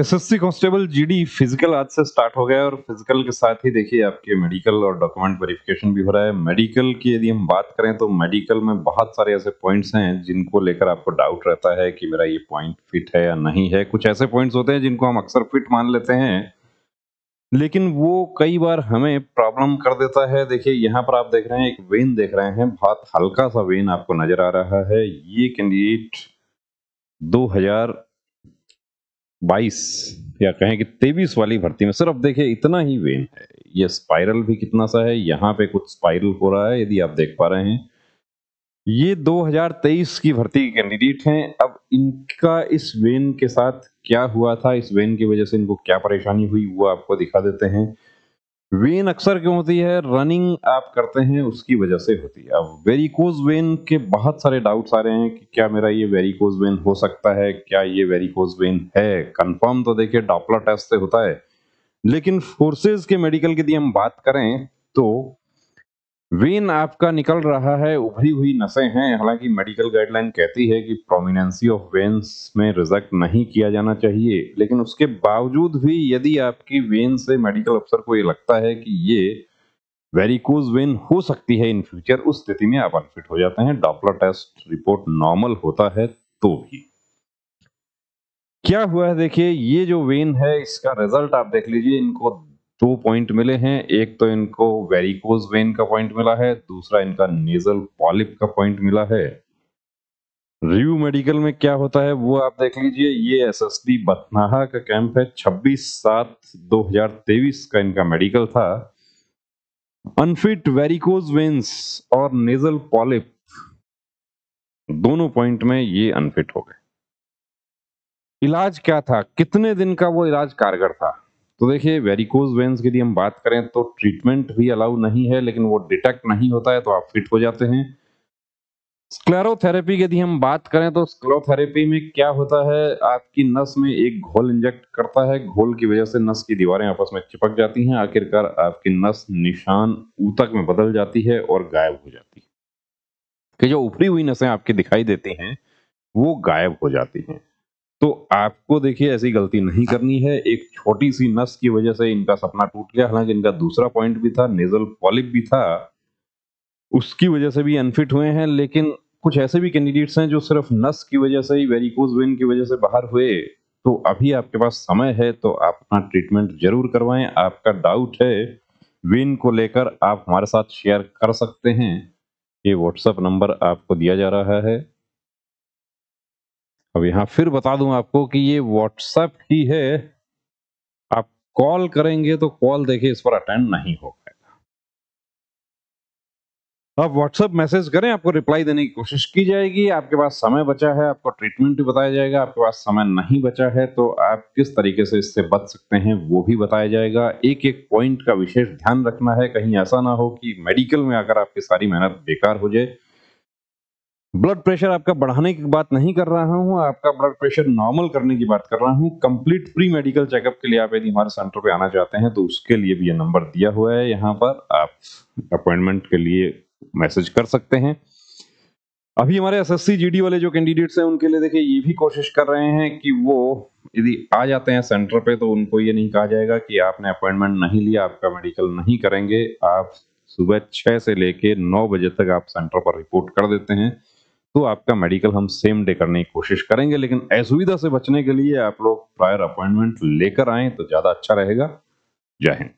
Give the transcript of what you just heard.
SSC constable GD physical आज से start हो गया और फिजिकल के साथ ही देखिए आपके मेडिकल और डॉक्यूमेंट वेरिफिकेशन भी हो रहा है मेडिकल की यदि हम बात करें तो मेडिकल में बहुत सारे ऐसे पॉइंट्स हैं जिनको लेकर आपको डाउट रहता है कि मेरा ये पॉइंट फिट है या नहीं है कुछ ऐसे पॉइंट्स होते हैं जिनको हम अक्सर फिट मान लेते हैं लेकिन वो कई बार हमें प्रॉब्लम कर देता है देखिए यहाँ पर आप देख रहे हैं एक वेन देख रहे हैं बहुत हल्का सा वेन आपको नजर आ रहा है ये कैंडिडेट 2000 बाईस या कहें कि तेईस वाली भर्ती में सिर्फ देखिए इतना ही वेन है ये स्पाइरल भी कितना सा है यहाँ पे कुछ स्पाइरल हो रहा है यदि आप देख पा रहे हैं ये 2023 की भर्ती के कैंडिडेट हैं अब इनका इस वेन के साथ क्या हुआ था इस वेन की वजह से इनको क्या परेशानी हुई वो आपको दिखा देते हैं वेन अक्सर क्यों होती है रनिंग आप करते हैं उसकी वजह से होती है अब वेरिकोज वेन के बहुत सारे डाउट्स आ रहे हैं कि क्या मेरा ये वेरिकोज वेन हो सकता है क्या ये वेरिकोज वेन है कंफर्म तो देखिए डॉपलर टेस्ट से होता है लेकिन फोर्सेज के मेडिकल की यदि हम बात करें तो वेन आपका निकल रहा है उभरी हुई नसें हैं हालांकि मेडिकल गाइडलाइन कहती है कि प्रोमिनेंसी ऑफ वेन्स में रिजेक्ट नहीं किया जाना चाहिए लेकिन उसके बावजूद भी यदि आपकी वेन से मेडिकल अफसर को ये लगता है कि ये वेरिकोज वेन हो सकती है इन फ्यूचर उस स्थिति में आप अनफिट हो जाते हैं डॉपलर टेस्ट रिपोर्ट नॉर्मल होता है तो भी क्या हुआ है देखिए ये जो वेन है इसका रिजल्ट आप देख लीजिए इनको टू पॉइंट मिले हैं एक तो इनको वेरिकोज वेन का पॉइंट मिला है दूसरा इनका नेजल पॉलिप का पॉइंट मिला है रिव्यू मेडिकल में क्या होता है वो आप देख लीजिए ये एस एस डी बथनाहा का कैंप है 26 सात 2023 का इनका मेडिकल था अनफिट वेरिकोज वेन्स और नेजल पॉलिप दोनों पॉइंट में ये अनफिट हो गए इलाज क्या था कितने दिन का वो इलाज कारगर था तो देखिए वेरिकोज वेंस की यदि हम बात करें तो ट्रीटमेंट भी अलाउ नहीं है लेकिन वो डिटेक्ट नहीं होता है तो आप फिट हो जाते हैं स्क्लेरोथेरेपी की यदि हम बात करें तो स्क्लेरोथेरेपी में क्या होता है आपकी नस में एक घोल इंजेक्ट करता है घोल की वजह से नस की दीवारें आपस में चिपक जाती हैं आखिरकार आपकी नस निशान ऊतक में बदल जाती है और गायब हो जाती है कि जो ऊपरी हुई नसें आपकी दिखाई देती हैं वो गायब हो जाती हैं तो आपको देखिए ऐसी गलती नहीं करनी है एक छोटी सी नस की वजह से इनका सपना टूट गया हालांकि इनका दूसरा पॉइंट भी था नेजल पॉलिप भी था उसकी वजह से भी अनफिट हुए हैं लेकिन कुछ ऐसे भी कैंडिडेट्स हैं जो सिर्फ नस की वजह से ही वेरिकोज वेन की वजह से बाहर हुए तो अभी आपके पास समय है तो आप अपना ट्रीटमेंट जरूर करवाएं आपका डाउट है वेन को लेकर आप हमारे साथ शेयर कर सकते हैं ये व्हाट्सएप नंबर आपको दिया जा रहा है अब यहाँ फिर बता दूं आपको कि ये व्हाट्सएप ही है आप कॉल करेंगे तो कॉल देखिए इस पर अटेंड नहीं हो पाएगा आप व्हाट्सएप मैसेज करें आपको रिप्लाई देने की कोशिश की जाएगी आपके पास समय बचा है आपको ट्रीटमेंट भी बताया जाएगा आपके पास समय नहीं बचा है तो आप किस तरीके से इससे बच सकते हैं वो भी बताया जाएगा एक एक पॉइंट का विशेष ध्यान रखना है कहीं ऐसा ना हो कि मेडिकल में आकर आपकी सारी मेहनत बेकार हो जाए ब्लड प्रेशर आपका बढ़ाने की बात नहीं कर रहा हूँ आपका ब्लड प्रेशर नॉर्मल करने की बात कर रहा हूँ कंप्लीट प्री मेडिकल चेकअप के लिए आप यदि हमारे सेंटर पे आना चाहते हैं तो उसके लिए भी ये नंबर दिया हुआ है यहाँ पर आप अपॉइंटमेंट के लिए मैसेज कर सकते हैं अभी हमारे एस एस वाले जो कैंडिडेट्स हैं उनके लिए देखिए ये भी कोशिश कर रहे हैं कि वो यदि आ जाते हैं सेंटर पे तो उनको ये नहीं कहा जाएगा कि आपने अपॉइंटमेंट नहीं लिया आपका मेडिकल नहीं करेंगे आप सुबह छः से लेके नौ बजे तक आप सेंटर पर रिपोर्ट कर देते हैं तो आपका मेडिकल हम सेम डे करने की कोशिश करेंगे लेकिन असुविधा से बचने के लिए आप लोग प्रायर अपॉइंटमेंट लेकर आए तो ज़्यादा अच्छा रहेगा जय हिंद